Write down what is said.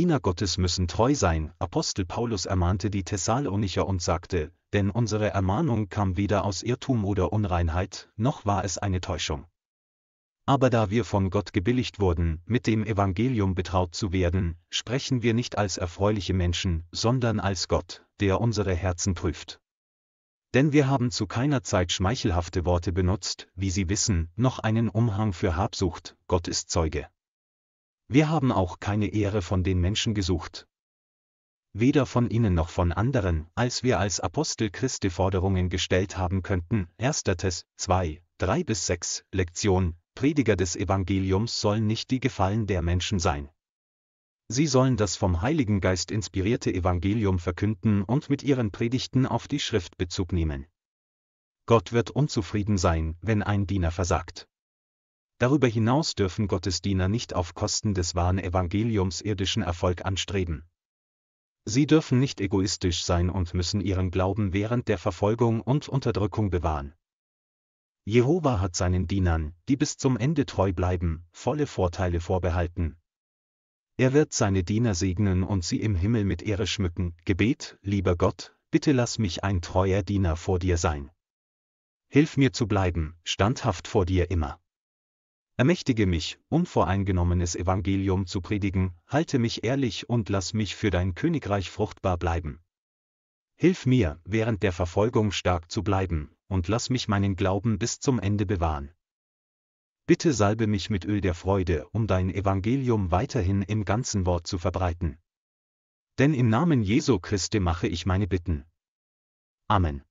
Diener Gottes müssen treu sein. Apostel Paulus ermahnte die Thessalonicher und sagte, denn unsere Ermahnung kam weder aus Irrtum oder Unreinheit, noch war es eine Täuschung. Aber da wir von Gott gebilligt wurden, mit dem Evangelium betraut zu werden, sprechen wir nicht als erfreuliche Menschen, sondern als Gott, der unsere Herzen prüft. Denn wir haben zu keiner Zeit schmeichelhafte Worte benutzt, wie Sie wissen, noch einen Umhang für Habsucht, Gott ist Zeuge. Wir haben auch keine Ehre von den Menschen gesucht. Weder von ihnen noch von anderen, als wir als Apostel Christi Forderungen gestellt haben könnten. 1. Tess 2, 3 bis 6, Lektion, Prediger des Evangeliums sollen nicht die Gefallen der Menschen sein. Sie sollen das vom Heiligen Geist inspirierte Evangelium verkünden und mit ihren Predigten auf die Schrift Bezug nehmen. Gott wird unzufrieden sein, wenn ein Diener versagt. Darüber hinaus dürfen Gottesdiener nicht auf Kosten des wahren Evangeliums irdischen Erfolg anstreben. Sie dürfen nicht egoistisch sein und müssen ihren Glauben während der Verfolgung und Unterdrückung bewahren. Jehova hat seinen Dienern, die bis zum Ende treu bleiben, volle Vorteile vorbehalten. Er wird seine Diener segnen und sie im Himmel mit Ehre schmücken. Gebet, lieber Gott, bitte lass mich ein treuer Diener vor dir sein. Hilf mir zu bleiben, standhaft vor dir immer. Ermächtige mich, unvoreingenommenes Evangelium zu predigen, halte mich ehrlich und lass mich für dein Königreich fruchtbar bleiben. Hilf mir, während der Verfolgung stark zu bleiben, und lass mich meinen Glauben bis zum Ende bewahren. Bitte salbe mich mit Öl der Freude, um dein Evangelium weiterhin im ganzen Wort zu verbreiten. Denn im Namen Jesu Christi mache ich meine Bitten. Amen.